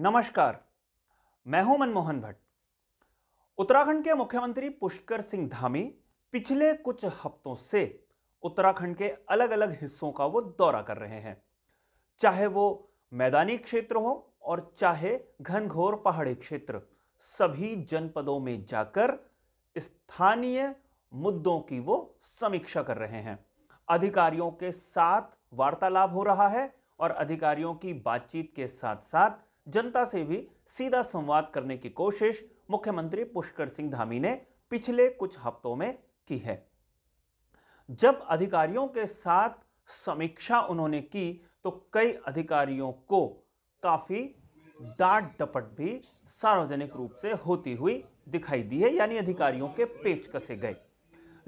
नमस्कार मैं हूं मनमोहन भट्ट उत्तराखंड के मुख्यमंत्री पुष्कर सिंह धामी पिछले कुछ हफ्तों से उत्तराखंड के अलग अलग हिस्सों का वो दौरा कर रहे हैं चाहे वो मैदानी क्षेत्र हो और चाहे घनघोर पहाड़ी क्षेत्र सभी जनपदों में जाकर स्थानीय मुद्दों की वो समीक्षा कर रहे हैं अधिकारियों के साथ वार्तालाप हो रहा है और अधिकारियों की बातचीत के साथ साथ जनता से भी सीधा संवाद करने की कोशिश मुख्यमंत्री पुष्कर सिंह धामी ने पिछले कुछ हफ्तों में की है जब अधिकारियों के साथ समीक्षा उन्होंने की तो कई अधिकारियों को काफी डांट डपट भी सार्वजनिक रूप से होती हुई दिखाई दी है यानी अधिकारियों के पेच कसे गए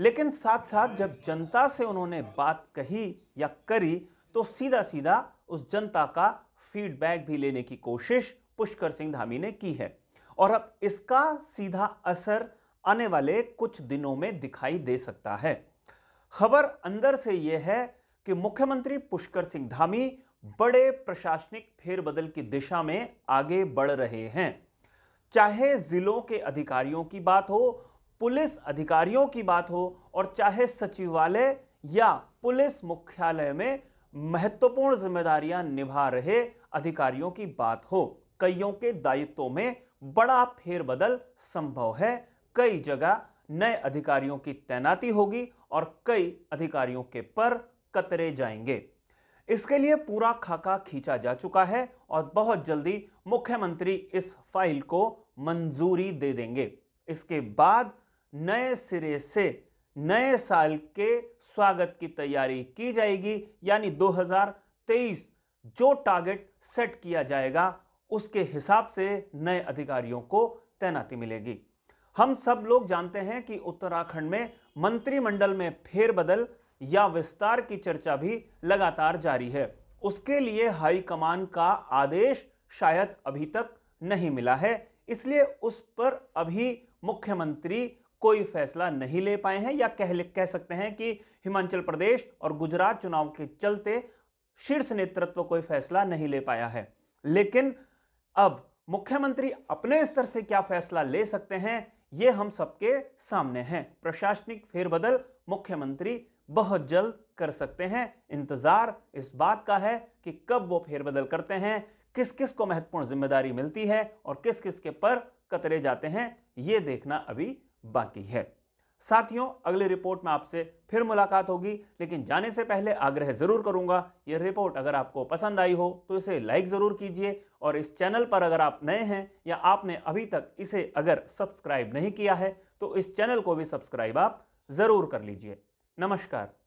लेकिन साथ साथ जब जनता से उन्होंने बात कही या करी तो सीधा सीधा उस जनता का फीडबैक भी लेने की कोशिश पुष्कर सिंह धामी ने की है और अब इसका सीधा असर आने वाले कुछ दिनों में दिखाई दे सकता है खबर अंदर से यह है कि मुख्यमंत्री पुष्कर सिंह धामी बड़े प्रशासनिक फेरबदल की दिशा में आगे बढ़ रहे हैं चाहे जिलों के अधिकारियों की बात हो पुलिस अधिकारियों की बात हो और चाहे सचिवालय या पुलिस मुख्यालय में महत्वपूर्ण जिम्मेदारियां निभा रहे अधिकारियों की बात हो कईयों के दायित्वों में बड़ा फेरबदल संभव है कई जगह नए अधिकारियों की तैनाती होगी और कई अधिकारियों के पर कतरे जाएंगे इसके लिए पूरा खाका खींचा जा चुका है और बहुत जल्दी मुख्यमंत्री इस फाइल को मंजूरी दे देंगे इसके बाद नए सिरे से नए साल के स्वागत की तैयारी की जाएगी यानी 2023 जो टारगेट सेट किया जाएगा उसके हिसाब से नए अधिकारियों को तैनाती मिलेगी हम सब लोग जानते हैं कि उत्तराखंड में मंत्रिमंडल में फेरबदल या विस्तार की चर्चा भी लगातार जारी है उसके लिए हाईकमान का आदेश शायद अभी तक नहीं मिला है इसलिए उस पर अभी मुख्यमंत्री कोई फैसला नहीं ले पाए हैं या कह कह सकते हैं कि हिमाचल प्रदेश और गुजरात चुनाव के चलते शीर्ष नेतृत्व कोई फैसला नहीं ले पाया है लेकिन अब मुख्यमंत्री अपने स्तर से क्या फैसला ले सकते हैं ये हम सबके सामने हैं प्रशासनिक फेरबदल मुख्यमंत्री बहुत जल्द कर सकते हैं इंतजार इस बात का है कि कब वो फेरबदल करते हैं किस किस को महत्वपूर्ण जिम्मेदारी मिलती है और किस किस के पर कतरे जाते हैं ये देखना अभी बाकी है साथियों अगली रिपोर्ट में आपसे फिर मुलाकात होगी लेकिन जाने से पहले आग्रह ज़रूर करूंगा यह रिपोर्ट अगर आपको पसंद आई हो तो इसे लाइक ज़रूर कीजिए और इस चैनल पर अगर आप नए हैं या आपने अभी तक इसे अगर सब्सक्राइब नहीं किया है तो इस चैनल को भी सब्सक्राइब आप ज़रूर कर लीजिए नमस्कार